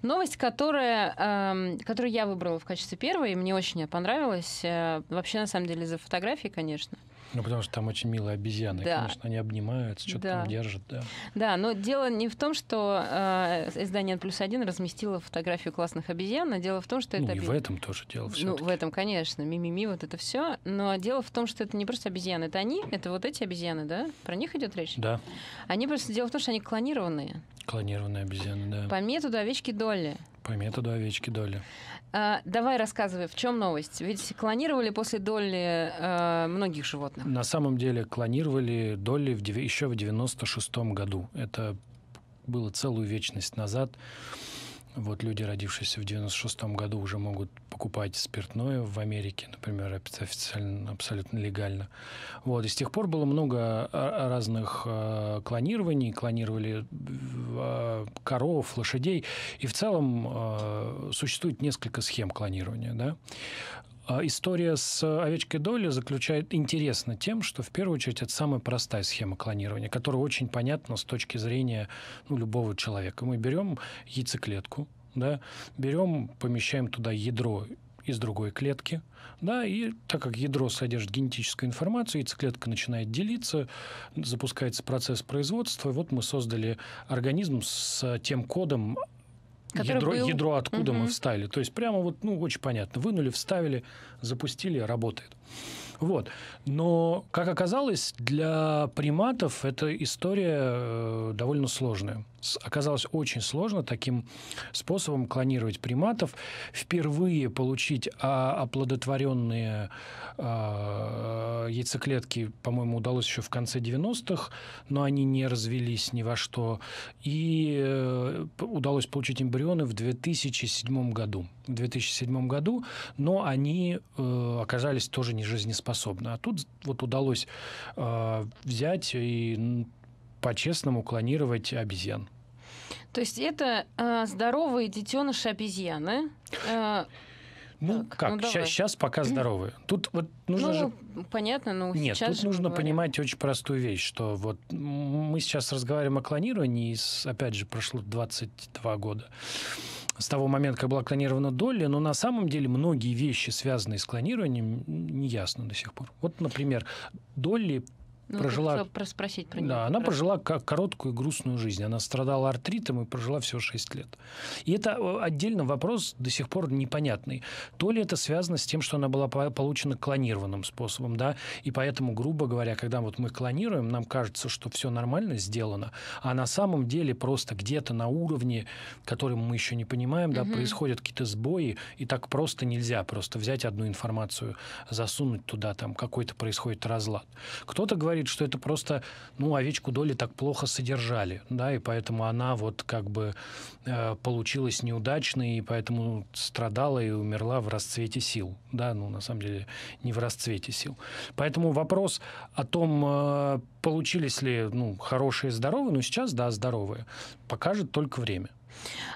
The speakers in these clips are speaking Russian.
Новость, которая, эм, которую я выбрала в качестве первой, мне очень понравилась. Э, вообще, на самом деле, за фотографии, конечно. Ну, потому что там очень милые обезьяны, да. конечно, они обнимаются, что-то да. там держат, да. Да, но дело не в том, что э, издание «Плюс один» разместило фотографию классных обезьян, а дело в том, что ну, это... Ну, и обез... в этом тоже дело все Ну, в этом, конечно, мимими, вот это все. Но дело в том, что это не просто обезьяны, это они, это вот эти обезьяны, да? Про них идет речь? Да. Они просто... Дело в том, что они клонированные. Клонированные обезьяны, да. По методу овечки Долли. По методу овечки доли. А, давай рассказывай, в чем новость? Ведь клонировали после долли а, многих животных. На самом деле клонировали долли в, еще в 96 году. Это было целую вечность назад. Вот люди, родившиеся в 96-м году, уже могут покупать спиртное в Америке, например, официально, абсолютно легально. Вот. И с тех пор было много а, а, разных а, клонирований. Клонировали э, коров, лошадей. И в целом э, существует несколько схем клонирования. Да? А история с овечкой Долли заключает интересно тем, что в первую очередь это самая простая схема клонирования, которая очень понятна с точки зрения ну, любого человека. Мы берем яйцеклетку, да, берем, помещаем туда ядро из другой клетки, да, и так как ядро содержит генетическую информацию, яйцеклетка начинает делиться, запускается процесс производства, и вот мы создали организм с тем кодом, Ядро, был... ядро откуда угу. мы вставили, То есть прямо вот, ну, очень понятно. Вынули, вставили, запустили, работает. Вот. Но, как оказалось, для приматов эта история э, довольно сложная оказалось очень сложно таким способом клонировать приматов, впервые получить а, оплодотворенные а, яйцеклетки, по-моему, удалось еще в конце 90-х, но они не развелись ни во что. И э, удалось получить эмбрионы в 2007 году. В 2007 году, но они э, оказались тоже не жизнеспособны. А тут вот удалось э, взять и по-честному клонировать обезьян. То есть это э, здоровые детеныши обезьяны. Э, ну так, как, ну, сейчас пока здоровые. Тут вот нужно ну, же... понятно, но ну, Нет, сейчас тут нужно говорим. понимать очень простую вещь, что вот мы сейчас разговариваем о клонировании, из, опять же, прошло 22 года с того момента, как была клонирована Долли, но на самом деле многие вещи, связанные с клонированием, не ясно до сих пор. Вот, например, Долли ну, прожила... спросить про нее. Да, она прожила короткую грустную жизнь. Она страдала артритом и прожила всего 6 лет. И это э, отдельно вопрос до сих пор непонятный. То ли это связано с тем, что она была получена клонированным способом, да, и поэтому, грубо говоря, когда вот мы клонируем, нам кажется, что все нормально сделано, а на самом деле просто где-то на уровне, который мы еще не понимаем, да, угу. происходят какие-то сбои, и так просто нельзя просто взять одну информацию, засунуть туда, там какой-то происходит разлад. Кто-то говорит, говорит, что это просто, ну, овечку доли так плохо содержали, да, и поэтому она вот как бы э, получилась неудачной, и поэтому страдала и умерла в расцвете сил, да, ну, на самом деле, не в расцвете сил. Поэтому вопрос о том, э, получились ли, ну, хорошие, здоровые, ну, сейчас, да, здоровые, покажет только время.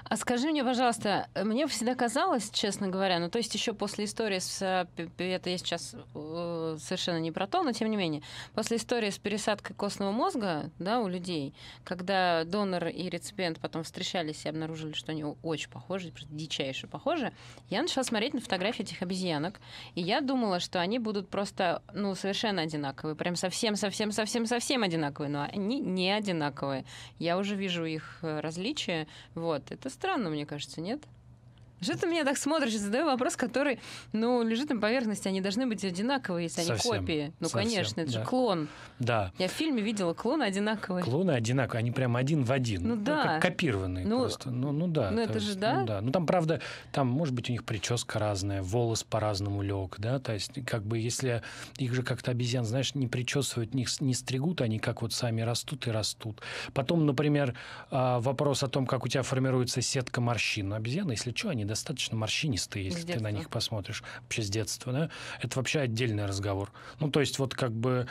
А скажи мне, пожалуйста, мне всегда казалось, честно говоря, ну то есть еще после истории с... Э, это я сейчас э, совершенно не про то, но тем не менее. После истории с пересадкой костного мозга да, у людей, когда донор и реципиент потом встречались и обнаружили, что они очень похожи, просто дичайше похожи, я начала смотреть на фотографии этих обезьянок, и я думала, что они будут просто, ну, совершенно одинаковые, прям совсем-совсем-совсем-совсем одинаковые, но они не одинаковые. Я уже вижу их э, различия, вот, вот. Это странно, мне кажется, нет? Что ты меня так смотришь и задаю вопрос, который, ну, лежит на поверхности. Они должны быть одинаковые, если совсем, они копии. Ну, совсем, конечно, это да. же клон. Да. Я в фильме видела клоны одинаковые. Клоны одинаковые, они прям один в один. Ну да. как копированные ну, просто. Ну, ну да. Ну это есть, же ну да? Ну, да. Ну там, правда, там, может быть, у них прическа разная, волос по-разному лег, да. То есть, как бы, если их же как-то обезьян, знаешь, не причесывают, не, не стригут, они как вот сами растут и растут. Потом, например, а, вопрос о том, как у тебя формируется сетка морщин. Ну, обезьяны, если что, они достаточно морщинистые, если ты на них посмотришь. Вообще с детства, да? Это вообще отдельный разговор. Ну, то есть вот как бы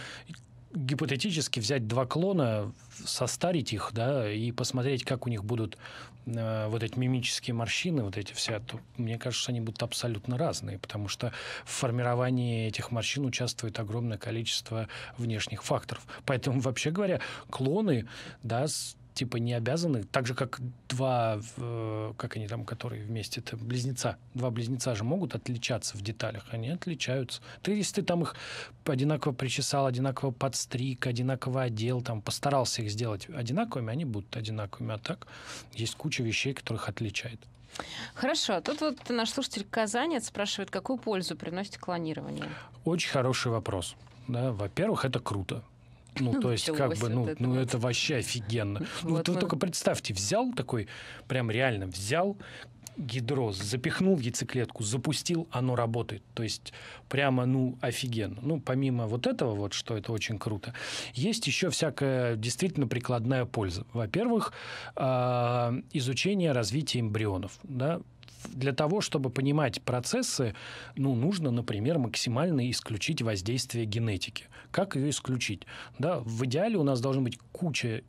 гипотетически взять два клона, состарить их, да, и посмотреть, как у них будут э, вот эти мимические морщины, вот эти все, то, мне кажется, они будут абсолютно разные, потому что в формировании этих морщин участвует огромное количество внешних факторов. Поэтому, вообще говоря, клоны, да, типа не обязаны, так же как два, э, как они там, которые вместе, это близнеца, два близнеца же могут отличаться в деталях, они отличаются. Ты если ты там их одинаково причесал, одинаково подстриг, одинаково одел, там постарался их сделать одинаковыми, они будут одинаковыми, а так есть куча вещей, которых отличает. Хорошо. А тут вот наш слушатель Казанец спрашивает, какую пользу приносит клонирование? Очень хороший вопрос. Да, во-первых, это круто. Ну, то есть, как бы, ну, это, ну, это вообще офигенно. Ну, вот вы только представьте, взял такой, прям реально взял гидроз, запихнул яйцеклетку, запустил, оно работает. То есть прямо, ну, офигенно. Ну, помимо вот этого вот, что это очень круто, есть еще всякая действительно прикладная польза. Во-первых, а, изучение развития эмбрионов. Да? для того, чтобы понимать процессы, ну, нужно, например, максимально исключить воздействие генетики. Как ее исключить? Да, в идеале у нас должен быть куча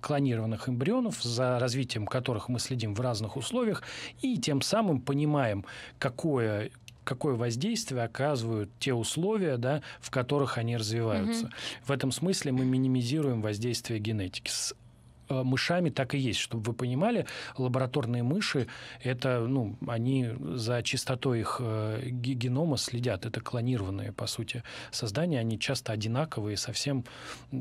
клонированных эмбрионов, за развитием которых мы следим в разных условиях, и тем самым понимаем, какое, какое воздействие оказывают те условия, да, в которых они развиваются. Угу. В этом смысле мы минимизируем воздействие генетики. С Э, мышами так и есть. Чтобы вы понимали, лабораторные мыши, это, ну, они за чистотой их э, генома следят. Это клонированные, по сути, создания. Они часто одинаковые совсем.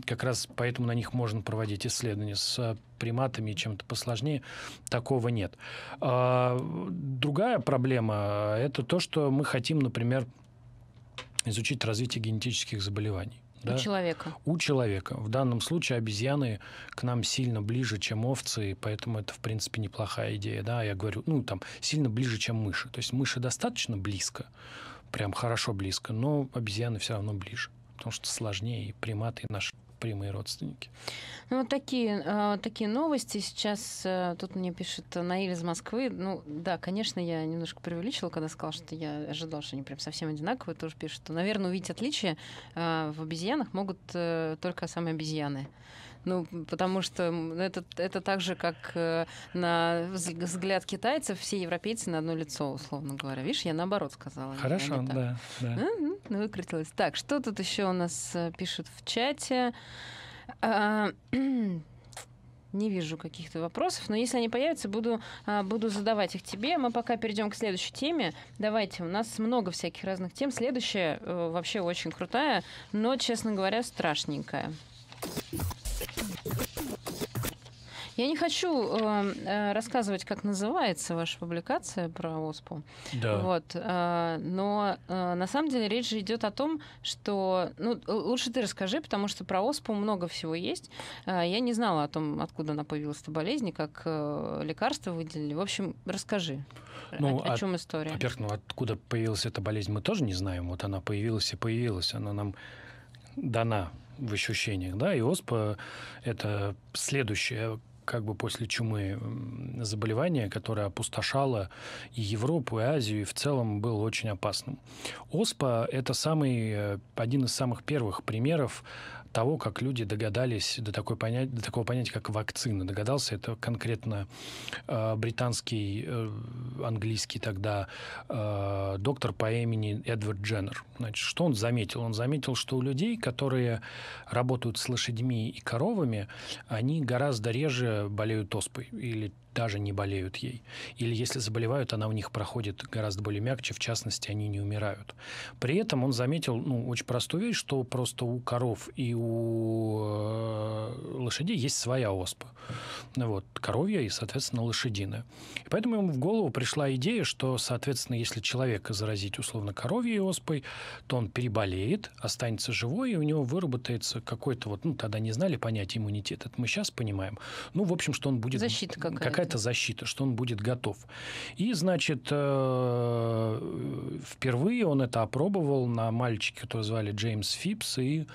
Как раз поэтому на них можно проводить исследования. С э, приматами и чем-то посложнее такого нет. А, другая проблема – это то, что мы хотим, например, изучить развитие генетических заболеваний. Да? У человека. У человека. В данном случае обезьяны к нам сильно ближе, чем овцы, поэтому это, в принципе, неплохая идея. Да, я говорю, ну, там, сильно ближе, чем мыши. То есть мыши достаточно близко, прям хорошо близко, но обезьяны все равно ближе, потому что сложнее, и приматы наши прямые родственники. Ну, вот такие, э, такие новости сейчас. Э, тут мне пишет Наиль из Москвы. Ну, да, конечно, я немножко преувеличила, когда сказала, что я ожидала, что они прям совсем одинаковые. Тоже пишет, что, наверное, увидеть отличия э, в обезьянах могут только самые обезьяны. Ну, потому что это, это так же, как э, на взгляд китайцев все европейцы на одно лицо, условно говоря. Видишь, я наоборот сказала. А Хорошо, да. да. Ну, выкрутилась. Так, что тут еще у нас э, пишут в чате? А, не вижу каких-то вопросов, но если они появятся, буду, а, буду задавать их тебе. Мы пока перейдем к следующей теме. Давайте, у нас много всяких разных тем. Следующая э, вообще очень крутая, но, честно говоря, страшненькая. Я не хочу эм, э, рассказывать, как называется ваша публикация про ОСПУ. Да. Вот, э, но э, на самом деле речь же идет о том, что... Ну, лучше ты расскажи, потому что про ОСПУ много всего есть. Э, я не знала о том, откуда она появилась, эта болезнь, как э, лекарства выделили. В общем, расскажи. Ну, о, о чем история? Во-первых, ну откуда появилась эта болезнь, мы тоже не знаем. Вот она появилась и появилась. Она нам дана в ощущениях, да, и оспа – это следующее как бы после чумы заболевание, которое опустошало и Европу, и Азию, и в целом было очень опасным. Оспа – это самый, э, один из самых первых примеров того, как люди догадались до, такой понятия, до такого понятия, как вакцина. Догадался это конкретно э, британский, э, английский тогда э, доктор по имени Эдвард Дженнер. Значит, что он заметил? Он заметил, что у людей, которые работают с лошадьми и коровами, они гораздо реже болеют оспой или даже не болеют ей. Или если заболевают, она у них проходит гораздо более мягче, в частности, они не умирают. При этом он заметил ну, очень простую вещь, что просто у коров и у э, лошадей есть своя оспа. Вот, коровья и, соответственно, лошадиная. И поэтому ему в голову пришла идея, что, соответственно, если человека заразить условно коровьей оспой, то он переболеет, останется живой, и у него выработается какой-то вот, ну, тогда не знали понятие иммунитет, это мы сейчас понимаем. Ну, в общем, что он будет... Защита какая-то. какая какая-то защита, что он будет готов. И, значит, э, впервые он это опробовал на мальчике, которого звали Джеймс Фипс, и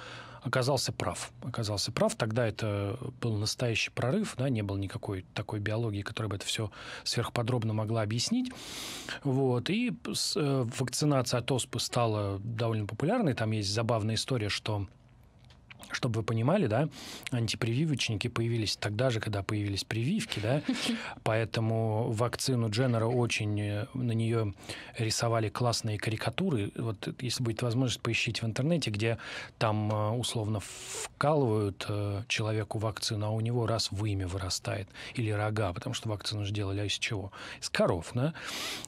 оказался прав. Оказался прав. Тогда это был настоящий прорыв, да, не было никакой такой биологии, которая бы это все сверхподробно могла объяснить. Вот. И э, вакцинация от оспы стала довольно популярной. Там есть забавная история, что чтобы вы понимали, да, антипрививочники появились тогда же, когда появились прививки, да, поэтому вакцину Дженнера очень, э, на нее рисовали классные карикатуры, вот если будет возможность, поищите в интернете, где там э, условно вкалывают э, человеку вакцину, а у него раз вымя вырастает, или рога, потому что вакцину же делали а из чего? Из коров, да,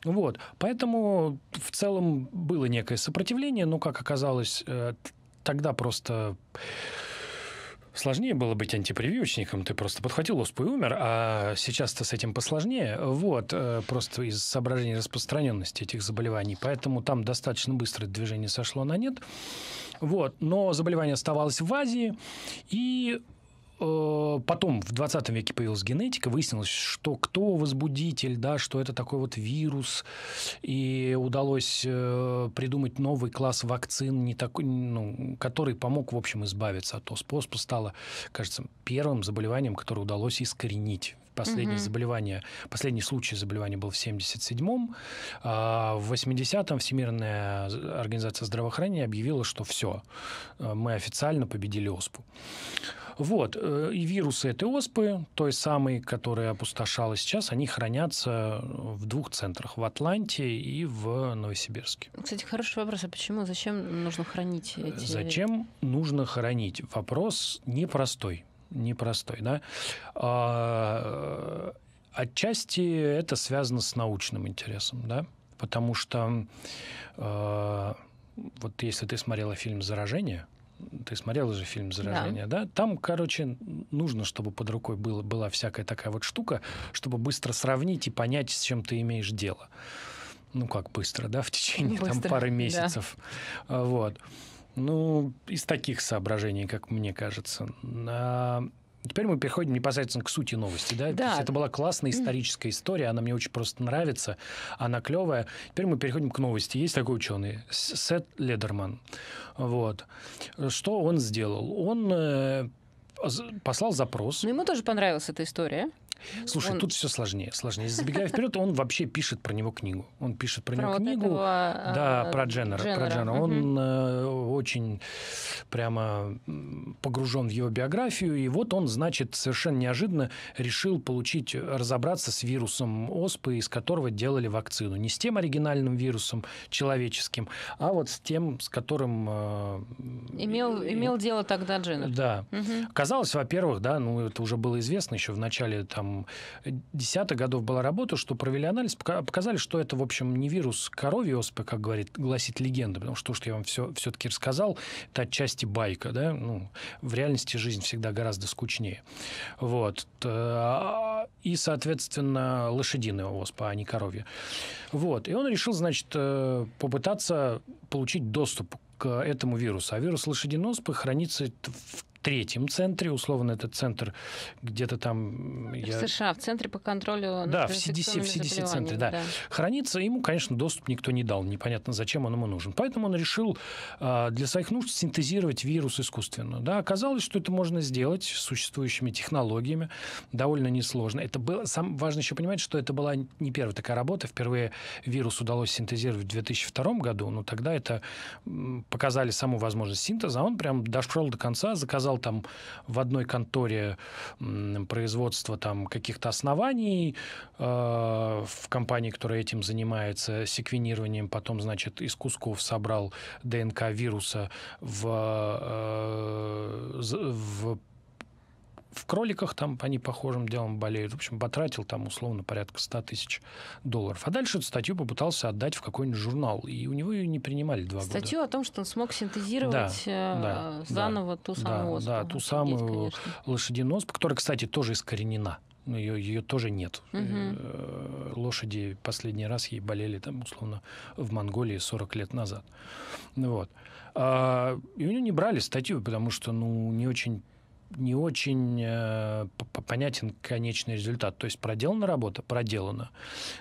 вот, поэтому в целом было некое сопротивление, но, как оказалось, тогда просто сложнее было быть антипрививочником, ты просто подхватил оспу и умер, а сейчас-то с этим посложнее, вот, э, просто из соображений распространенности этих заболеваний, поэтому там достаточно быстро движение сошло на нет, вот, но заболевание оставалось в Азии, и Э, потом в 20 веке появилась генетика, выяснилось, что кто возбудитель, да, что это такой вот вирус, и удалось э, придумать новый класс вакцин, не такой, ну, который помог, в общем, избавиться от оспоспа, стало, кажется, первым заболеванием, которое удалось искоренить Последнее угу. заболевание, последний случай заболевания был в 77-м. А в 80-м Всемирная организация здравоохранения объявила, что все, э, мы официально победили ОСПУ. Вот. Э, и вирусы этой оспы, той самой, которая опустошала сейчас, они хранятся в двух центрах, в Атланте и в Новосибирске. Кстати, хороший вопрос. А почему, зачем нужно хранить э, эти... Зачем нужно хранить? Вопрос непростой. Непростой, да? А, отчасти это связано с научным интересом, да? Потому что э, вот если ты смотрела фильм «Заражение», ты смотрела же фильм «Заражение», да. да? Там, короче, нужно, чтобы под рукой было, была всякая такая вот штука, чтобы быстро сравнить и понять, с чем ты имеешь дело. Ну, как быстро, да, в течение быстро, там пары месяцев. Да. Вот. Ну, из таких соображений, как мне кажется. А, Теперь мы переходим непосредственно к сути новости. Да? да. это была классная историческая история, она мне очень просто нравится, она клевая. Теперь мы переходим к новости. Есть такой ученый, Сет Ледерман. Вот. Что он сделал? Он э, послал запрос. Но ну, ему тоже понравилась эта история. Слушай, он... тут все сложнее, сложнее. Забегая вперед, он вообще пишет про него книгу. Он пишет про, про него вот книгу, этого, а, да, э, про Дженнера, про Дженнера. Он э, очень прямо погружен в его биографию, и вот он, значит, совершенно неожиданно решил получить, разобраться с вирусом оспы, из которого делали вакцину, не с тем оригинальным вирусом человеческим, а вот с тем, с которым э, имел имел дело тогда Дженнер. Да. Угу. Казалось, во-первых, да, ну это уже было известно еще в начале там десятых годов была работа, что провели анализ, показали, что это, в общем, не вирус коровьей оспы, как говорит, гласит легенда, потому что то, что я вам все, все-таки рассказал, это отчасти байка, да, ну, в реальности жизнь всегда гораздо скучнее. Вот. Э, и, соответственно, лошадиная оспа, а не коровья. Вот. И он решил, значит, э, попытаться получить доступ к этому вирусу. А вирус лошадиной оспы хранится в третьем центре, условно этот центр где-то там... В я... США, в центре по контролю... Да, в CDC, в CDC центре, да. да. Хранится, ему, конечно, доступ никто не дал, непонятно, зачем он ему нужен. Поэтому он решил а, для своих нужд синтезировать вирус искусственно. Да, оказалось, что это можно сделать существующими технологиями, довольно несложно. Это было, сам, важно еще понимать, что это была не первая такая работа, впервые вирус удалось синтезировать в 2002 году, но тогда это показали саму возможность синтеза, а он прям дошел до конца, заказал сказал, там в одной конторе производство там каких-то оснований э, в компании, которая этим занимается, секвенированием, потом, значит, из кусков собрал ДНК вируса в, э, в в кроликах там они похожим делом болеют. В общем, потратил там условно порядка 100 тысяч долларов. А дальше эту статью попытался отдать в какой-нибудь журнал. И у него ее не принимали два статью года. Статью о том, что он смог синтезировать э, да, да, заново да, ту самую да, оспу. Да, ту самую лошадиную оспу, которая, кстати, тоже искоренена. Но ее, ее тоже нет. Угу. Лошади последний раз ей болели, там, условно, в Монголии 40 лет назад. Вот. А, и у него не брали статью, потому что ну, не очень не очень э, понятен конечный результат. То есть проделана работа, проделана,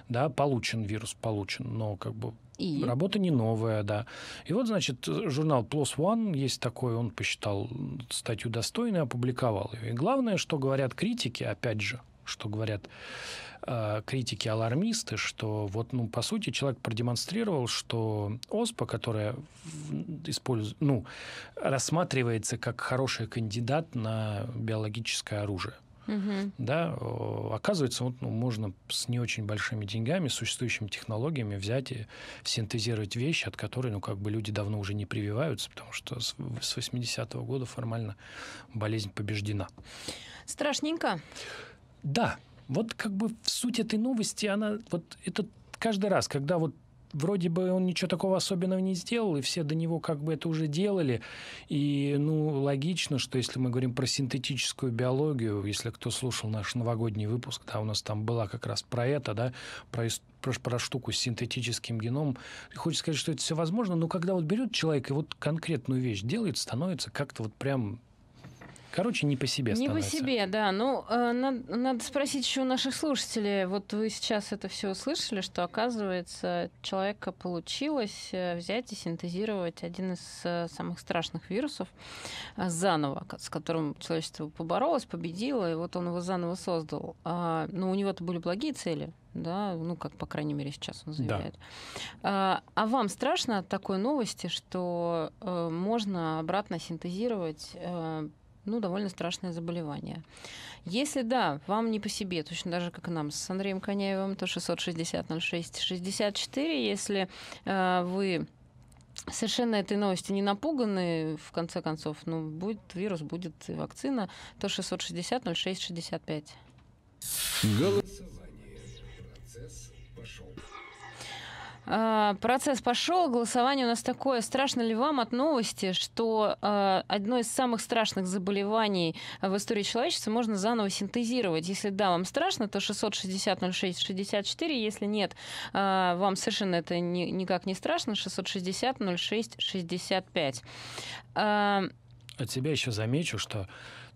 да, получен вирус, получен, но как бы и? Работа не новая, да. И вот, значит, журнал Plus One есть такой, он посчитал статью достойной, опубликовал ее. И главное, что говорят критики, опять же, что говорят э, критики-алармисты, что вот, ну, по сути, человек продемонстрировал, что ОСПА, которая использует, ну, рассматривается как хороший кандидат на биологическое оружие. Угу. Да, оказывается, вот, ну, можно с не очень большими деньгами, существующими технологиями взять и синтезировать вещи, от которой ну, как бы люди давно уже не прививаются, потому что с 80-го года формально болезнь побеждена. Страшненько. Да, вот как бы в суть этой новости, она вот это каждый раз, когда вот вроде бы он ничего такого особенного не сделал, и все до него как бы это уже делали. И, ну, логично, что если мы говорим про синтетическую биологию, если кто слушал наш новогодний выпуск, да, у нас там была как раз про это, да, про, про, про штуку с синтетическим геном. Хочется сказать, что это все возможно, но когда вот берет человек и вот конкретную вещь делает, становится как-то вот прям Короче, не по себе не Не по себе, да. Ну, э, надо, надо спросить еще у наших слушателей. Вот вы сейчас это все услышали, что, оказывается, человека получилось э, взять и синтезировать один из э, самых страшных вирусов э, заново, с которым человечество поборолось, победило, и вот он его заново создал. А, ну, у него-то были благие цели, да, ну, как, по крайней мере, сейчас он заявляет. Да. А, а вам страшно от такой новости, что э, можно обратно синтезировать э, ну, довольно страшное заболевание. Если да, вам не по себе, точно даже как и нам с Андреем Коняевым, то 660-06-64, если э, вы совершенно этой новости не напуганы, в конце концов, ну, будет вирус, будет вакцина, то 660-06-65. Голос... А, процесс пошел, голосование у нас такое. Страшно ли вам от новости, что а, одно из самых страшных заболеваний в истории человечества можно заново синтезировать? Если да, вам страшно, то 660 06 64. Если нет, а, вам совершенно это никак не страшно. 660 06 65. От себя еще замечу, что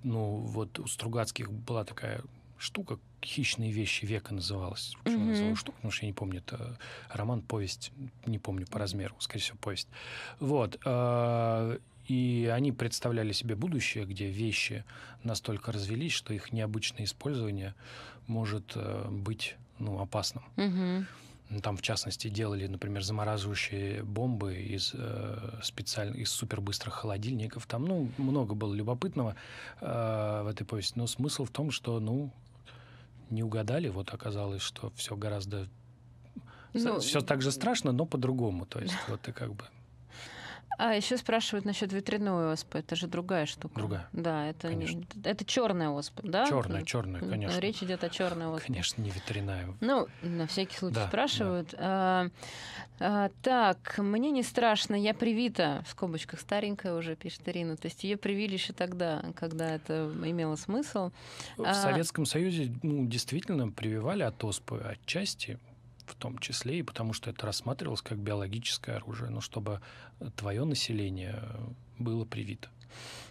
ну вот у Стругацких была такая штука «Хищные вещи века» называлась. Почему mm-hmm. называю штуку? Потому что я не помню. Это роман, повесть, не помню по размеру, скорее всего, повесть. Вот. Э, и они представляли себе будущее, где вещи настолько развелись, что их необычное использование может э, быть ну, опасным. Mm-hmm. Ну, там, в частности, делали, например, замораживающие бомбы из э, специально из супербыстрых холодильников. Там, ну, много было любопытного э, в этой повести. Но смысл в том, что, ну, не угадали. Вот оказалось, что все гораздо... Ну, все так же страшно, но по-другому. То есть вот ты как бы... А еще спрашивают насчет ветряной оспы. Это же другая штука. Другая. Да, это конечно. не, это черная оспа, да? Черная, черная, конечно. Речь идет о черной оспе. Конечно, не ветряная. Ну, на всякий случай да, спрашивают. Да. А, а, так, мне не страшно, я привита. В скобочках старенькая уже пишет Ирина. То есть ее привили еще тогда, когда это имело смысл. В а... Советском Союзе ну, действительно прививали от оспы отчасти в том числе, и потому что это рассматривалось как биологическое оружие, но ну, чтобы твое население было привито.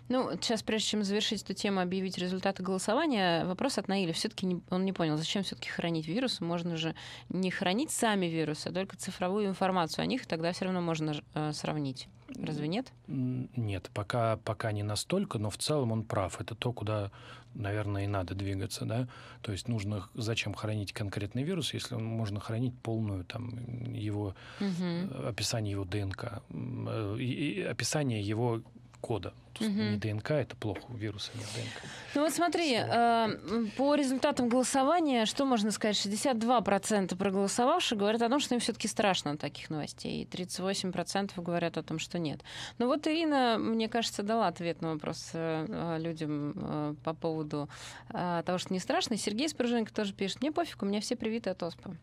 Ну, сейчас, прежде чем завершить эту тему, объявить результаты голосования, вопрос от Наиля. Все-таки он не понял, зачем все-таки хранить вирус? Можно же не хранить сами вирусы, а только цифровую информацию о них, и тогда все равно можно э, сравнить. Разве нет? Нет, пока, пока не настолько, но в целом он прав. Это то, куда, наверное, и надо двигаться. Да? То есть нужно зачем хранить конкретный вирус, если он, можно хранить полную там, его, угу. описание его ДНК, э, и, и описание его кода. Угу. Не ДНК, это плохо, у вируса нет ДНК. Ну вот смотри, э, по результатам голосования, что можно сказать, 62% проголосовавших говорят о том, что им все-таки страшно от таких новостей, и 38% говорят о том, что нет. Ну вот Ирина, мне кажется, дала ответ на вопрос э, э людям э, по поводу э, того, что не страшно. Сергей Спруженко тоже пишет, мне пофиг, у меня все привиты от оспы.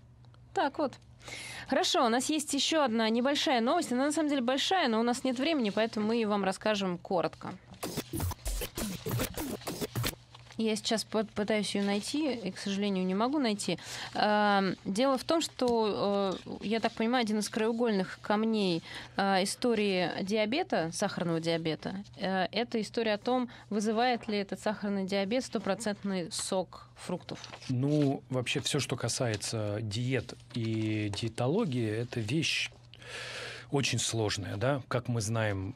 Так вот. Хорошо, у нас есть еще одна небольшая новость. Она на самом деле большая, но у нас нет времени, поэтому мы вам расскажем коротко. Я сейчас пытаюсь ее найти, и, к сожалению, не могу найти. Эм, дело в том, что, э, я так понимаю, один из краеугольных камней э, истории диабета, сахарного диабета, э, это история о том, вызывает ли этот сахарный диабет стопроцентный сок фруктов? Ну, вообще все, что касается диет и диетологии, это вещь очень сложная, да, как мы знаем,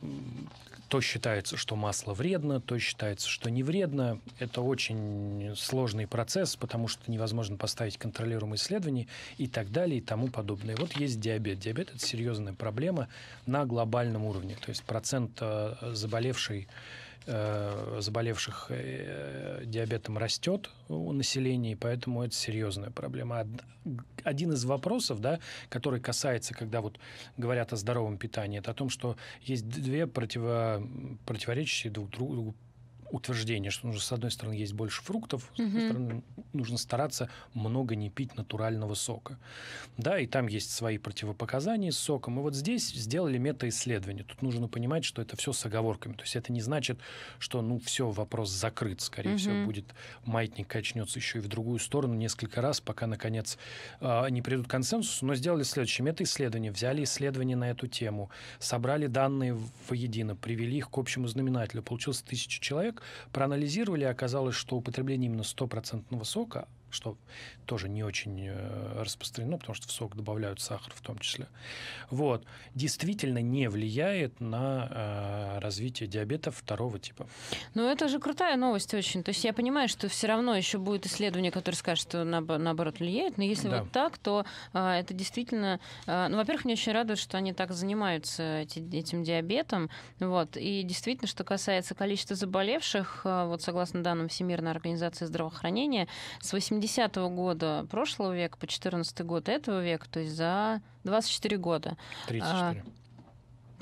то считается, что масло вредно, то считается, что не вредно. Это очень сложный процесс, потому что невозможно поставить контролируемые исследования и так далее и тому подобное. Вот есть диабет. Диабет – это серьезная проблема на глобальном уровне. То есть процент э, заболевшей Э, заболевших э, диабетом растет у населения, и поэтому это серьезная проблема. Один из вопросов, да, который касается, когда вот говорят о здоровом питании, это о том, что есть две противо... противоречащие друг другу утверждение, что нужно, с одной стороны, есть больше фруктов, с другой стороны, нужно стараться много не пить натурального сока. Да, и там есть свои противопоказания с соком. И вот здесь сделали метаисследование. Тут нужно понимать, что это все с оговорками. То есть это не значит, что, ну, все, вопрос закрыт. Скорее всего, будет маятник качнется еще и в другую сторону несколько раз, пока, наконец, а, не придут к консенсусу. Но сделали следующее. Метаисследование. Взяли исследование на эту тему, собрали данные воедино, привели их к общему знаменателю. Получилось тысяча человек, проанализировали, оказалось, что употребление именно стопроцентного сока что тоже не очень э, распространено, ну, потому что в сок добавляют сахар в том числе. Вот. Действительно не влияет на э, развитие диабета второго типа. Ну, это же крутая новость очень. То есть я понимаю, что все равно еще будет исследование, которое скажет, что на, наоборот влияет, но если да. вот так, то э, это действительно... Э, ну, во-первых, мне очень радует, что они так занимаются эти, этим диабетом. Вот. И действительно, что касается количества заболевших, э, вот согласно данным Всемирной организации здравоохранения, с 80 10 года прошлого века по 14 год этого века, то есть за 24 года. 34.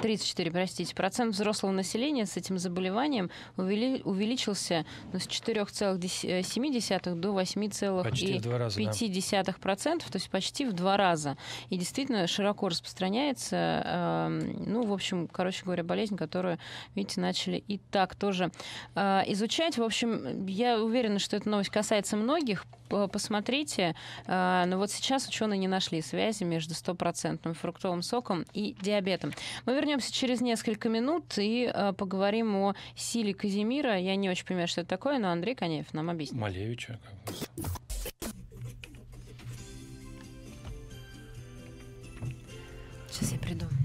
34, простите, процент взрослого населения с этим заболеванием увели, увеличился ну, с 4,7 э, до 8,5%, да. процентов, то есть почти в два раза. И действительно широко распространяется, э, ну, в общем, короче говоря, болезнь, которую, видите, начали и так тоже э, изучать. В общем, я уверена, что эта новость касается многих, посмотрите. Э, но вот сейчас ученые не нашли связи между стопроцентным фруктовым соком и диабетом. Мы вернемся вернемся через несколько минут и э, поговорим о силе Казимира. Я не очень понимаю, что это такое, но Андрей Конеев нам объяснит. Малевича. Как бы. Сейчас я придумаю.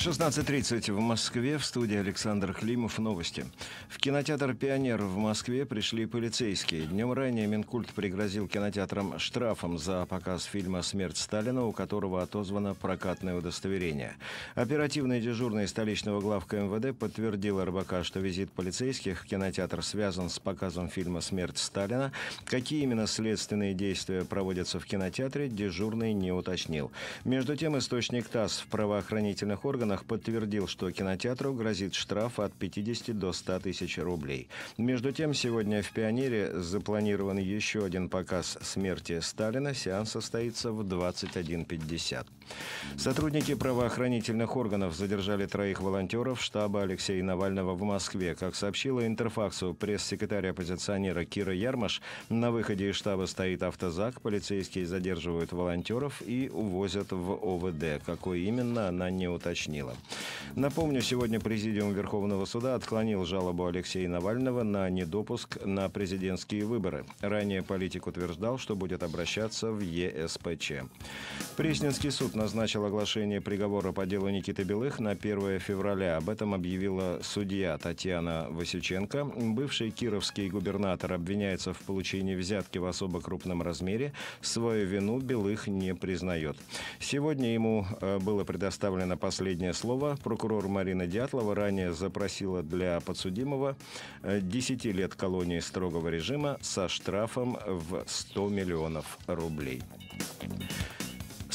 16.30 в Москве, в студии Александр Климов, новости. В кинотеатр «Пионер» в Москве пришли полицейские. Днем ранее Минкульт пригрозил кинотеатрам штрафом за показ фильма «Смерть Сталина», у которого отозвано прокатное удостоверение. Оперативный дежурный столичного главка МВД подтвердил РБК, что визит полицейских в кинотеатр связан с показом фильма «Смерть Сталина». Какие именно следственные действия проводятся в кинотеатре, дежурный не уточнил. Между тем, источник ТАСС в правоохранительных органах Минфинах подтвердил, что кинотеатру грозит штраф от 50 до 100 тысяч рублей. Между тем, сегодня в «Пионере» запланирован еще один показ «Смерти Сталина». Сеанс состоится в 21.50. Сотрудники правоохранительных органов задержали троих волонтеров штаба Алексея Навального в Москве. Как сообщила Интерфаксу пресс-секретарь оппозиционера Кира Ярмаш, на выходе из штаба стоит автозак, полицейские задерживают волонтеров и увозят в ОВД. Какой именно, она не уточнила отклонила. Напомню, сегодня Президиум Верховного суда отклонил жалобу Алексея Навального на недопуск на президентские выборы. Ранее политик утверждал, что будет обращаться в ЕСПЧ. Пресненский суд назначил оглашение приговора по делу Никиты Белых на 1 февраля. Об этом объявила судья Татьяна Васюченко. Бывший кировский губернатор обвиняется в получении взятки в особо крупном размере. Свою вину Белых не признает. Сегодня ему э, было предоставлено последнее последнее слово. Прокурор Марина Дятлова ранее запросила для подсудимого 10 э, лет колонии строгого режима со штрафом в 100 миллионов рублей.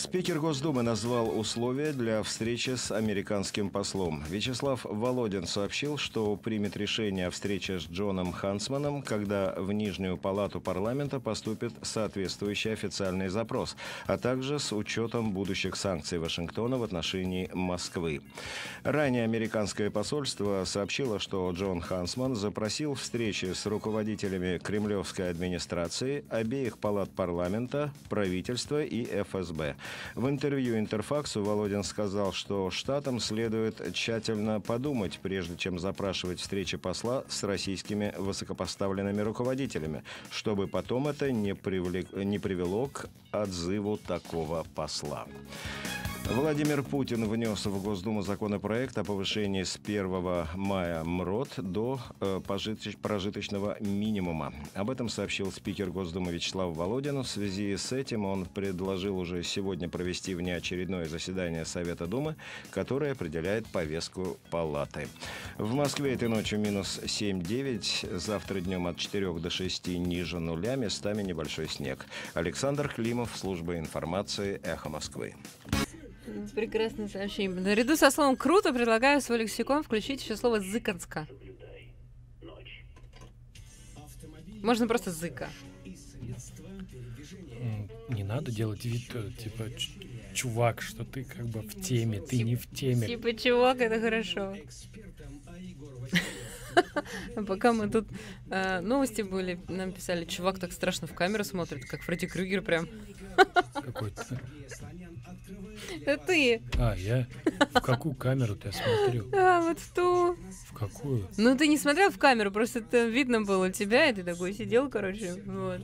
Спикер Госдумы назвал условия для встречи с американским послом. Вячеслав Володин сообщил, что примет решение о встрече с Джоном Хансманом, когда в Нижнюю палату парламента поступит соответствующий официальный запрос, а также с учетом будущих санкций Вашингтона в отношении Москвы. Ранее американское посольство сообщило, что Джон Хансман запросил встречи с руководителями кремлевской администрации, обеих палат парламента, правительства и ФСБ. В интервью «Интерфаксу» Володин сказал, что штатам следует тщательно подумать, прежде чем запрашивать встречи посла с российскими высокопоставленными руководителями, чтобы потом это не, привлек, не привело к отзыву такого посла. Владимир Путин внес в Госдуму законопроект о повышении с 1 мая МРОД до э, пожиточ- прожиточного минимума. Об этом сообщил спикер Госдумы Вячеслав Володин. В связи с этим он предложил уже сегодня сегодня провести внеочередное заседание Совета Думы, которое определяет повестку палаты. В Москве этой ночью минус 7-9, завтра днем от 4 до 6 ниже нуля, местами небольшой снег. Александр Климов, служба информации «Эхо Москвы». Прекрасное сообщение. Наряду со словом «круто» предлагаю свой лексикон включить еще слово «зыканска». Можно просто «зыка» не надо делать вид, э, типа, чувак, что ты как бы в теме, ты не в теме. Типа, чувак, это хорошо. А пока мы тут э, новости были, нам писали, чувак так страшно в камеру смотрит, как Фредди Крюгер прям. Какой-то ты. А, я? В какую камеру ты я смотрю? А, вот в ту. В какую? Ну, ты не смотрел в камеру, просто там видно было тебя, и ты такой сидел, короче, вот.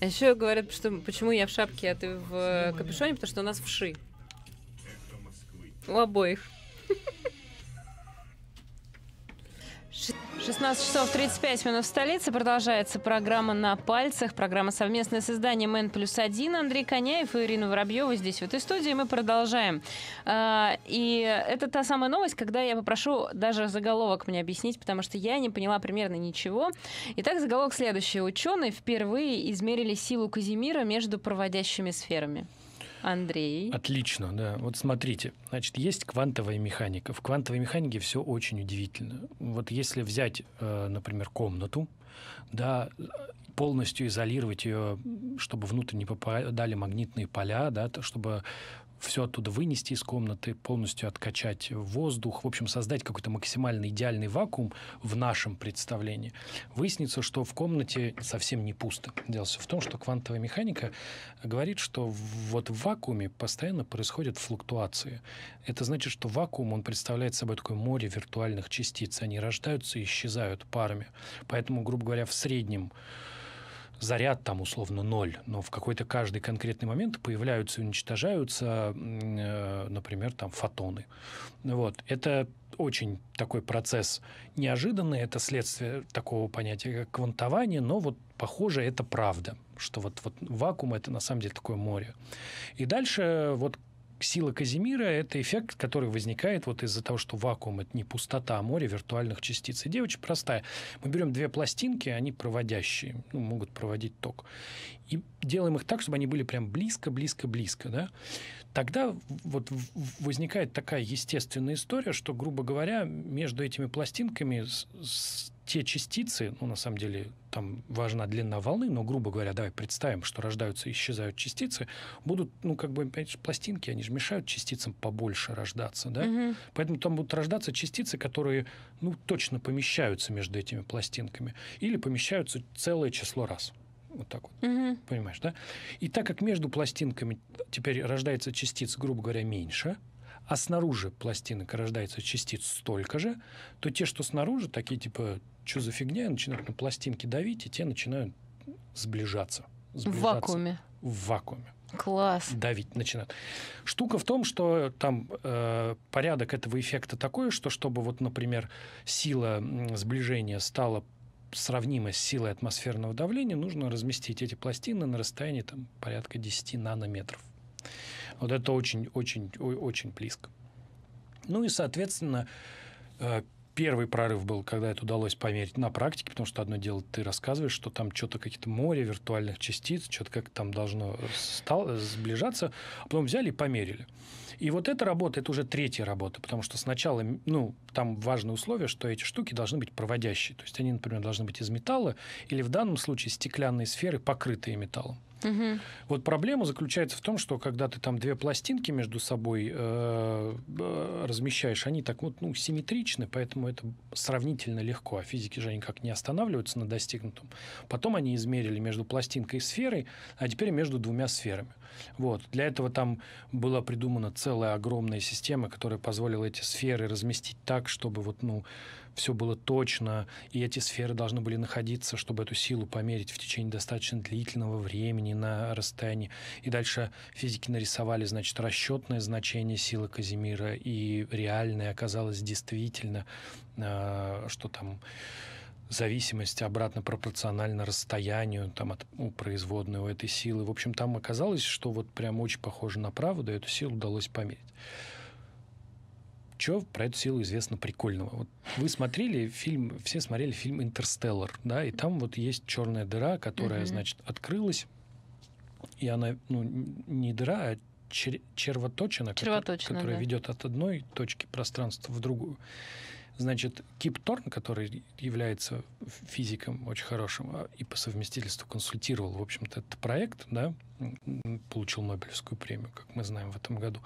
А еще говорят, что почему я в шапке, а ты в э, капюшоне, потому что у нас вши. У обоих. Shit. 16 часов 35 минут в столице. Продолжается программа «На пальцах». Программа совместное с изданием «Н плюс один. Андрей Коняев и Ирина Воробьева здесь, в этой студии. Мы продолжаем. А, и это та самая новость, когда я попрошу даже заголовок мне объяснить, потому что я не поняла примерно ничего. Итак, заголовок следующий. Ученые впервые измерили силу Казимира между проводящими сферами. Андрей. Отлично, да. Вот смотрите, значит, есть квантовая механика. В квантовой механике все очень удивительно. Вот если взять, э, например, комнату, да, полностью изолировать ее, чтобы внутрь не попадали магнитные поля, да, то чтобы все оттуда вынести из комнаты, полностью откачать воздух, в общем, создать какой-то максимально идеальный вакуум в нашем представлении, выяснится, что в комнате совсем не пусто. Дело все в том, что квантовая механика говорит, что вот в вакууме постоянно происходят флуктуации. Это значит, что вакуум, он представляет собой такое море виртуальных частиц. Они рождаются и исчезают парами. Поэтому, грубо говоря, в среднем заряд там условно ноль, но в какой-то каждый конкретный момент появляются и уничтожаются, э, например, там фотоны. Вот. Это очень такой процесс неожиданный, это следствие такого понятия, как квантование, но вот, похоже, это правда, что вот, вот вакуум — это на самом деле такое море. И дальше вот сила Казимира — это эффект, который возникает вот из-за того, что вакуум — это не пустота, а море виртуальных частиц. Идея очень простая. Мы берем две пластинки, они проводящие, ну, могут проводить ток, и делаем их так, чтобы они были прям близко-близко-близко. Да? тогда вот возникает такая естественная история, что, грубо говоря, между этими пластинками с, с те частицы, ну, на самом деле, там важна длина волны, но, грубо говоря, давай представим, что рождаются и исчезают частицы, будут, ну, как бы, пластинки, они же мешают частицам побольше рождаться, да? Угу. Поэтому там будут рождаться частицы, которые, ну, точно помещаются между этими пластинками или помещаются целое число раз. Вот так вот. Угу. Понимаешь, да? И так как между пластинками теперь рождается частиц, грубо говоря, меньше, а снаружи пластинок рождается частиц столько же, то те, что снаружи, такие типа, что за фигня, начинают на пластинки давить, и те начинают сближаться. сближаться в вакууме. В вакууме. Класс. Давить начинают. Штука в том, что там э, порядок этого эффекта такой, что чтобы вот, например, сила сближения стала сравнимо с силой атмосферного давления, нужно разместить эти пластины на расстоянии там, порядка 10 нанометров. Вот это очень-очень-очень близко. Ну и, соответственно, э, первый прорыв был, когда это удалось померить на практике, потому что одно дело ты рассказываешь, что там что-то какие-то море виртуальных частиц, что-то как там должно э, стал, э, сближаться, а потом взяли и померили. И вот эта работа, это уже третья работа, потому что сначала, ну, там важное условие, что эти штуки должны быть проводящие. То есть они, например, должны быть из металла или в данном случае стеклянные сферы, покрытые металлом. Угу. Вот проблема заключается в том, что когда ты там две пластинки между собой э, размещаешь, они так вот ну, симметричны, поэтому это сравнительно легко. А физики же никак не останавливаются на достигнутом. Потом они измерили между пластинкой и сферой, а теперь между двумя сферами. Вот. Для этого там была придумана целая огромная система, которая позволила эти сферы разместить так, чтобы вот, ну, все было точно, и эти сферы должны были находиться, чтобы эту силу померить в течение достаточно длительного времени на расстоянии. И дальше физики нарисовали, значит, расчетное значение силы Казимира, и реальное оказалось действительно, а, что там зависимость обратно пропорциональна расстоянию там, от ну, производной у этой силы. В общем, там оказалось, что вот прям очень похоже на правду, эту силу удалось померить. Что про эту силу известно прикольного? Вот вы смотрели фильм, все смотрели фильм «Интерстеллар», да, и там вот есть черная дыра, которая, mm значит, открылась, и она, ну, не дыра, а червоточина, червоточина которая, да. которая ведет от одной точки пространства в другую. Значит, Кип Торн, который является физиком очень хорошим а, и по совместительству консультировал, в общем-то, этот проект, да, получил Нобелевскую премию, как мы знаем, в этом году.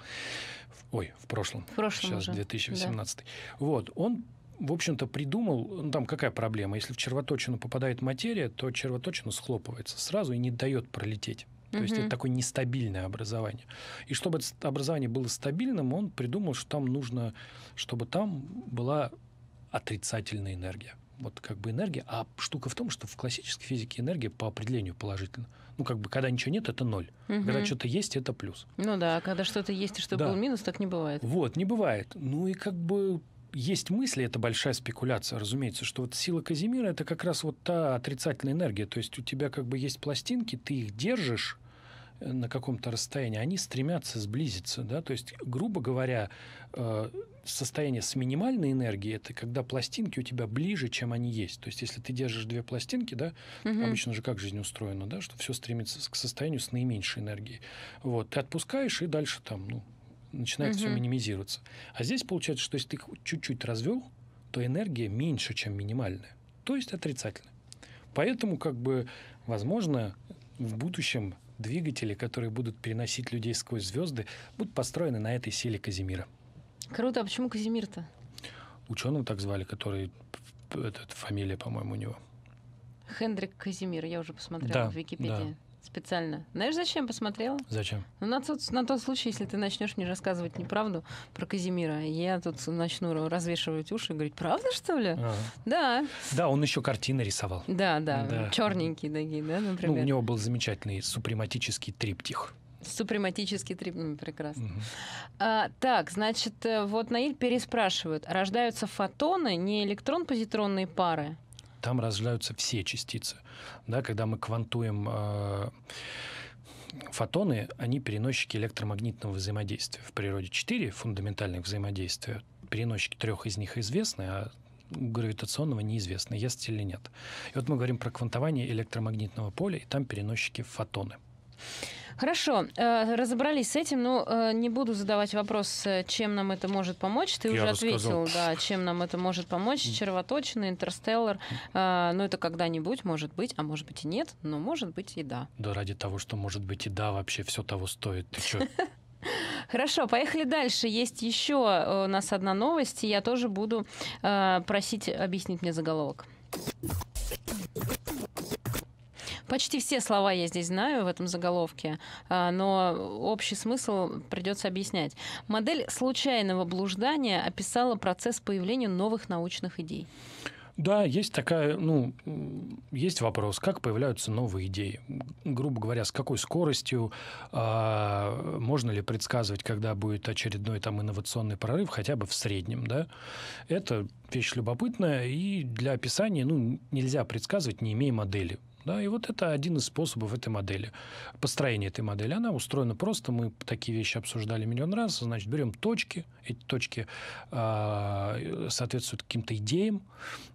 Ой, в прошлом. В прошлом Сейчас уже. 2018. Да. Вот, он в общем-то, придумал, ну, там какая проблема? Если в червоточину попадает материя, то червоточина схлопывается сразу и не дает пролететь. То угу. есть это такое нестабильное образование. И чтобы это образование было стабильным, он придумал, что там нужно, чтобы там была отрицательная энергия. Вот как бы энергия. А штука в том, что в классической физике энергия по определению положительна. Ну, как бы, когда ничего нет, это ноль. Угу. Когда что-то есть, это плюс. Ну да, а когда что-то есть и что да. был минус, так не бывает. Вот, не бывает. Ну и как бы есть мысли, это большая спекуляция, разумеется, что вот сила Казимира – это как раз вот та отрицательная энергия. То есть у тебя как бы есть пластинки, ты их держишь, на каком-то расстоянии, они стремятся сблизиться. Да? То есть, грубо говоря, э, состояние с минимальной энергией это когда пластинки у тебя ближе, чем они есть. То есть, если ты держишь две пластинки, да, угу. обычно же как жизнь устроена, да, что все стремится к состоянию с наименьшей энергией. Вот, ты отпускаешь, и дальше там, ну, начинает угу. все минимизироваться. А здесь получается, что если ты их чуть-чуть развел, то энергия меньше, чем минимальная. То есть отрицательная. Поэтому, как бы, возможно, в будущем двигатели, которые будут переносить людей сквозь звезды, будут построены на этой силе Казимира. Круто, а почему Казимир-то? Ученого так звали, который этот, фамилия, по-моему, у него. Хендрик Казимир, я уже посмотрела да, в Википедии. Да специально. Знаешь, зачем посмотрела? Зачем? Ну, на тот, на тот случай, если ты начнешь мне рассказывать неправду про Казимира. Я тут начну развешивать уши и говорить, правда, что ли? Ага. Да. Да, он еще картины рисовал. Да, да, да. черненькие такие, да, ну, например. Ну, у него был замечательный супрематический триптих. Супрематический триптих, ну, прекрасно. А, так, значит, э, вот Наиль переспрашивает. Рождаются фотоны, не электрон-позитронные пары? там разжижаются все частицы. Да, когда мы квантуем э, фотоны, они переносчики электромагнитного взаимодействия. В природе четыре фундаментальных взаимодействия. Переносчики трех из них известны, а гравитационного неизвестно, есть или нет. И вот мы говорим про квантование электромагнитного поля, и там переносчики фотоны. Хорошо, э, разобрались с этим, но ну, э, не буду задавать вопрос, э, чем нам это может помочь. Ты Я уже рассказал. ответил, да, чем нам это может помочь. Червоточина, интерстеллар, но ну, это когда-нибудь, может быть, а может быть и нет, но может быть и да. Да ради того, что может быть и да, вообще все того стоит. Ты что? Хорошо, поехали дальше. Есть еще у нас одна новость, и я тоже буду просить объяснить мне заголовок. Почти все слова я здесь знаю в этом заголовке, а, но общий смысл придется объяснять. Модель случайного блуждания описала процесс появления новых научных идей. Да, есть такая, ну, есть вопрос, как появляются новые идеи. Грубо говоря, с какой скоростью, э, можно ли предсказывать, когда будет очередной там инновационный прорыв, хотя бы в среднем, да? Это вещь любопытная, и для описания, ну, нельзя предсказывать, не имея модели. Да? И вот это один из способов этой модели. построения этой модели, она устроена просто. Мы такие вещи обсуждали миллион раз. Значит, берем точки. Эти точки э, соответствуют каким-то идеям.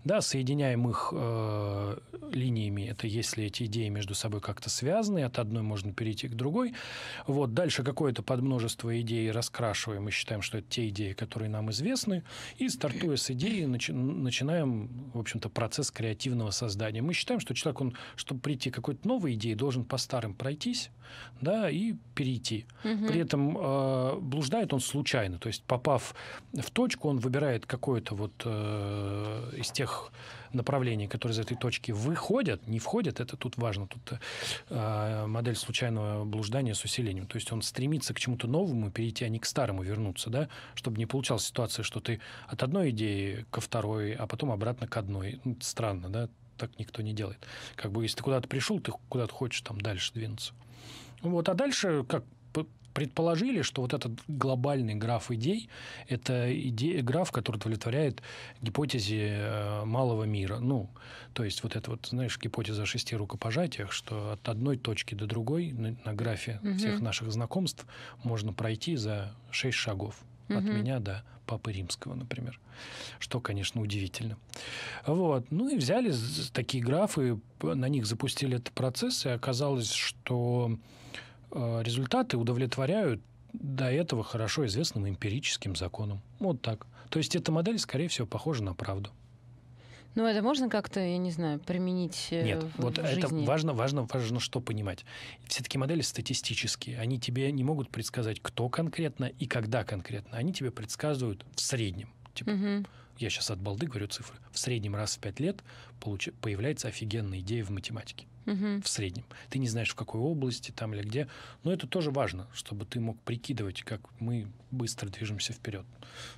Да? Соединяем их э, линиями. Это если эти идеи между собой как-то связаны. От одной можно перейти к другой. Вот. Дальше какое-то подмножество идей раскрашиваем и считаем, что это те идеи, которые нам известны. И стартуя с идеи, начи- начинаем, в общем-то, процесс креативного создания. Мы считаем, что человек, он чтобы прийти к какой-то новой идее, должен по старым пройтись, да, и перейти. Угу. При этом э, блуждает он случайно, то есть попав в точку, он выбирает какое-то вот э, из тех направлений, которые из этой точки выходят, не входят, это тут важно, тут э, модель случайного блуждания с усилением. То есть он стремится к чему-то новому перейти, а не к старому вернуться, да, чтобы не получалась ситуация, что ты от одной идеи ко второй, а потом обратно к одной. Ну, странно, да, так никто не делает. Как бы, если ты куда-то пришел, ты куда-то хочешь там дальше двинуться. Вот, а дальше, как предположили, что вот этот глобальный граф идей – это идея, граф, который удовлетворяет гипотезе э, малого мира. Ну, то есть вот это вот, знаешь, гипотеза о шести рукопожатиях, что от одной точки до другой на, на графе угу. всех наших знакомств можно пройти за шесть шагов угу. от меня до Папы Римского, например. Что, конечно, удивительно. Вот. Ну и взяли такие графы, на них запустили этот процесс, и оказалось, что э, результаты удовлетворяют до этого хорошо известным эмпирическим законам. Вот так. То есть эта модель, скорее всего, похожа на правду. Ну, это можно как-то, я не знаю, применить э, Нет, в, вот в жизни? это важно, важно, важно что понимать. Все таки модели статистические. Они тебе не могут предсказать, кто конкретно и когда конкретно. Они тебе предсказывают в среднем. Типа, угу. я сейчас от балды говорю цифры. В среднем раз в пять лет получ... появляется офигенная идея в математике в среднем. Ты не знаешь, в какой области там или где. Но это тоже важно, чтобы ты мог прикидывать, как мы быстро движемся вперед.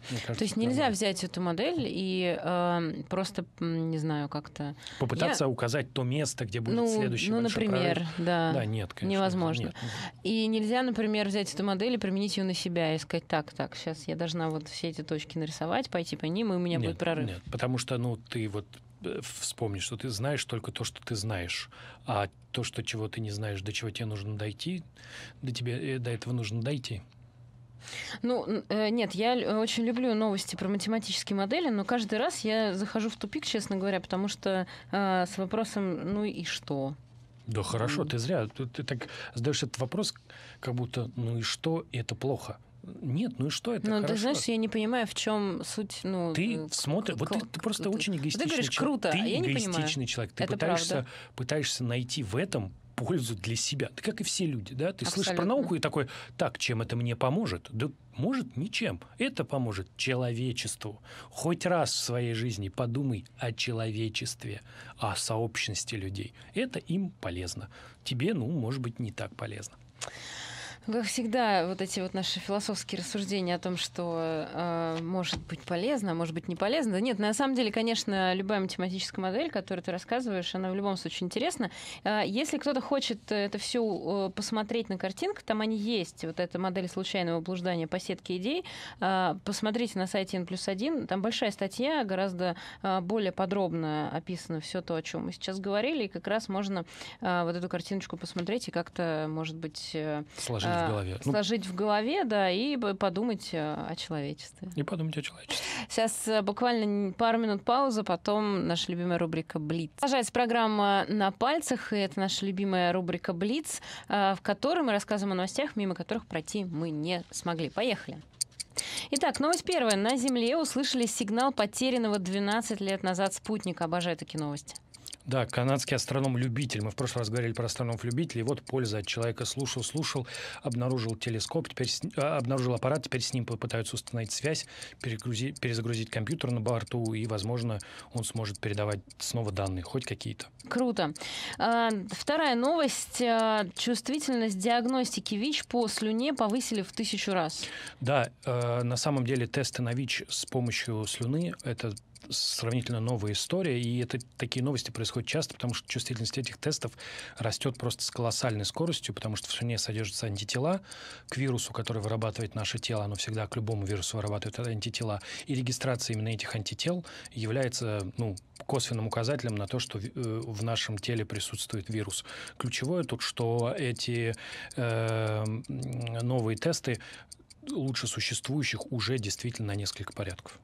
кажется, То есть нельзя нормально. взять эту модель и э, просто, не знаю, как-то... Попытаться Я... указать то место, где будет ну, следующий Ну, например, прорыв. да. Да, нет, конечно. Невозможно. нет. И нельзя, например, взять эту модель и применить ее на себя и сказать, так, так, сейчас я должна вот все эти точки нарисовать, пойти по ним, и у меня нет, будет прорыв. Нет, потому что, ну, ты вот Э, вспомни, что ты знаешь только то, что ты знаешь, а то, что чего ты не знаешь, до чего тебе нужно дойти, до тебе э, до этого нужно дойти. Ну, э, нет, я очень люблю новости про математические модели, но каждый раз я захожу в тупик, честно говоря, потому что э, с вопросом «ну и что?». Да хорошо, ты зря. Ты, ты так задаешь этот вопрос, как будто «ну и что?» и это плохо. Нет, ну и что это? Ну, хорошо. ты знаешь, я не понимаю, в чем суть. Ну, ты смотришь, вот ты, ты просто ты, очень эгоистичный. Ты говоришь круто, ты а я не понимаю. человек. Ты это пытаешься, пытаешься найти в этом пользу для себя. Ты как и все люди, да? Ты Абсолютно. слышишь про науку и такой, так, чем это мне поможет? Да может ничем. Это поможет человечеству. Хоть раз в своей жизни подумай о человечестве, о сообщности людей. Это им полезно. Тебе, ну, может быть, не так полезно. Как всегда, вот эти вот наши философские рассуждения о том, что э, может быть полезно, а может быть не полезно. Да нет, на самом деле, конечно, любая математическая модель, которую ты рассказываешь, она в любом случае интересна. Э, если кто-то хочет э, это все э, посмотреть на картинках, там они есть. Вот эта модель случайного блуждания по сетке идей. Э, посмотрите на сайте N плюс 1. Там большая статья, гораздо э, более подробно описано все то, о чем мы сейчас говорили. И как раз можно э, вот эту картиночку посмотреть и как-то, может быть, э, сложить сложить в э, голове. Ну, сложить ну, в голове, да, и подумать э, о человечестве. И подумать о человечестве. Сейчас э, буквально пару минут пауза, потом наша любимая рубрика «Блиц». Продолжается программа «На пальцах», и это наша любимая рубрика «Блиц», в которой мы рассказываем о новостях, мимо которых пройти мы не смогли. Поехали. Итак, новость первая. На Земле услышали сигнал потерянного 12 лет назад спутника. Обожаю такие новости. Да, канадский астроном-любитель. Мы в прошлый раз говорили про астрономов-любителей. Вот польза от человека. Слушал, слушал, обнаружил телескоп, теперь с... А, обнаружил аппарат, теперь с ним попытаются установить связь, перегрузи... перезагрузить компьютер на борту, и, возможно, он сможет передавать снова данные, хоть какие-то. Круто. А, вторая новость. А, чувствительность диагностики ВИЧ по слюне повысили в тысячу раз. Да, э, на самом деле тесты на ВИЧ с помощью слюны – это сравнительно новая история, и это, такие новости происходят часто, потому что чувствительность этих тестов растет просто с колоссальной скоростью, потому что в слюне содержатся антитела к вирусу, который вырабатывает наше тело, оно всегда к любому вирусу вырабатывает антитела, и регистрация именно этих антител является ну, косвенным указателем на то, что э, в нашем теле присутствует вирус. Ключевое тут, что эти э, новые тесты лучше существующих уже действительно на несколько порядков.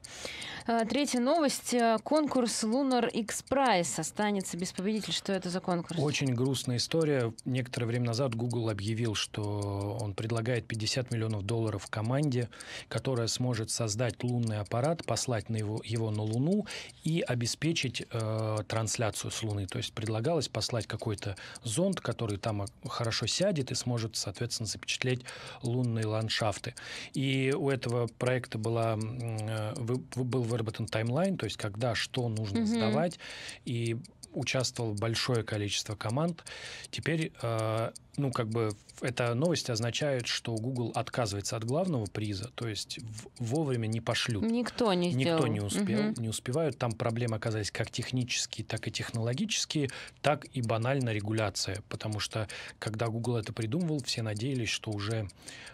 А, третья новость. Э, конкурс Lunar X Prize останется без победителя. Что это за конкурс? Очень грустная история. Некоторое время назад Google объявил, что он предлагает 50 миллионов долларов команде, которая сможет создать лунный аппарат, послать на его, его на Луну и обеспечить э, трансляцию с Луны. То есть предлагалось послать какой-то зонд, который там э, хорошо сядет и сможет, соответственно, запечатлеть лунные ландшафты. И у этого проекта была, э, был выражен выработан таймлайн, то есть когда что нужно mm-hmm. сдавать, и участвовало большое количество команд. Теперь э, ну, как бы эта новость означает, что Google отказывается от главного приза, то есть вовремя не пошлют. Никто не Никто не успел, угу. не успевают. Там проблемы оказались как технические, так и технологические, так и банально регуляция, потому что когда Google это придумывал, все надеялись, что уже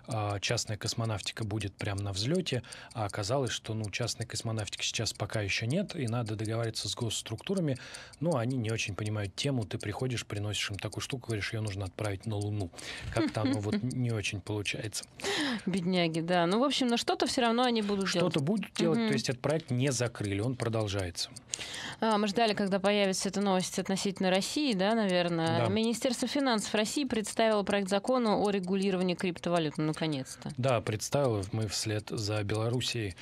э, частная космонавтика будет прямо на взлете, а оказалось, что ну частной космонавтики сейчас пока еще нет, и надо договариваться с госструктурами, но они не очень понимают тему, ты приходишь, приносишь им такую штуку, говоришь, ее нужно отправить на Луну. Как-то оно вот не очень получается. Бедняги, да. Ну, в общем, на что-то все равно они будут что делать. Что-то будут делать, то есть этот проект не закрыли, он продолжается. А, мы ждали, когда появится эта новость относительно России, да, наверное. Да. Министерство финансов России представило проект закона о регулировании криптовалют, ну, наконец-то. Да, представило. Мы вслед за Белоруссией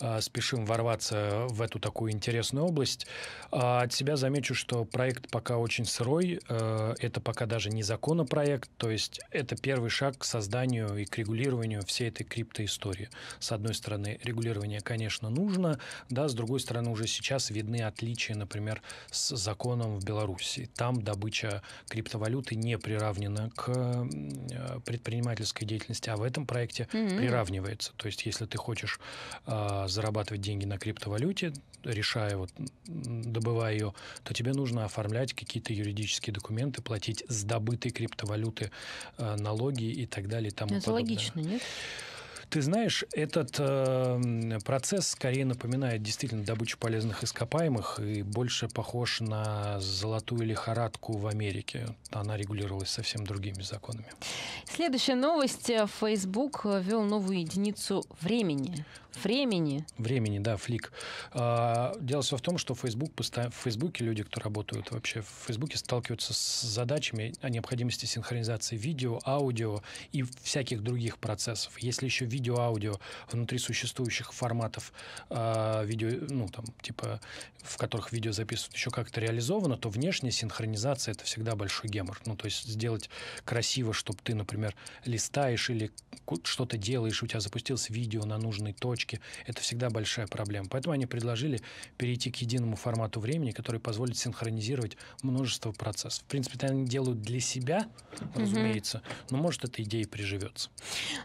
а, спешим ворваться в эту такую интересную область. А, от себя замечу, что проект пока очень сырой. это пока даже не законопроект, то есть это первый шаг к созданию и к регулированию всей этой криптоистории. С одной стороны, регулирование, конечно, нужно, да, с другой стороны, уже сейчас видны основные отличия, например, с законом в Беларуси. Там добыча криптовалюты не приравнена к э, предпринимательской деятельности, а в этом проекте mm-hmm. приравнивается. То есть, если ты хочешь э, зарабатывать деньги на криптовалюте, решая, вот, добывая ее, то тебе нужно оформлять какие-то юридические документы, платить с добытой криптовалюты э, налоги и так далее. Это логично, нет? Ты знаешь, этот э, процесс скорее напоминает действительно добычу полезных ископаемых и больше похож на золотую лихорадку в Америке. Она регулировалась совсем другими законами. Следующая новость. Facebook ввел новую единицу времени. Времени. Времени, да, флик. А, дело все в том, что Facebook, в Фейсбуке люди, кто работают вообще в Фейсбуке, сталкиваются с задачами о необходимости синхронизации видео, аудио и всяких других процессов. Если еще видео, аудио внутри существующих форматов э, видео, ну, там, типа, в которых видео записывают, еще как-то реализовано, то внешняя синхронизация это всегда большой гемор. Ну, то есть сделать красиво, чтобы ты, например, листаешь или что-то делаешь, у тебя запустилось видео на нужной точке, это всегда большая проблема. Поэтому они предложили перейти к единому формату времени, который позволит синхронизировать множество процессов. В принципе, это они делают для себя, разумеется, но, может, эта идея приживется.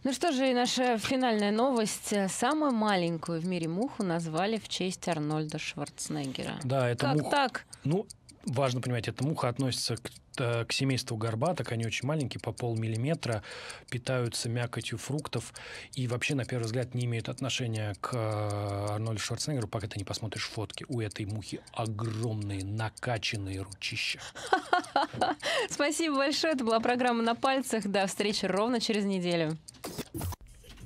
Ну что же, и наша финальная новость. Э, самую маленькую в мире муху назвали в честь Арнольда Шварценеггера. Да, это как муха. так? Ну, важно понимать, эта муха относится к э, к семейству горбаток, они очень маленькие, по полмиллиметра, питаются мякотью фруктов и вообще, на первый взгляд, не имеют отношения к э, Арнольду Шварценеггеру, пока ты не посмотришь фотки. У этой мухи огромные накачанные ручища. Спасибо большое. Это была программа «На пальцах». До встречи ровно через неделю.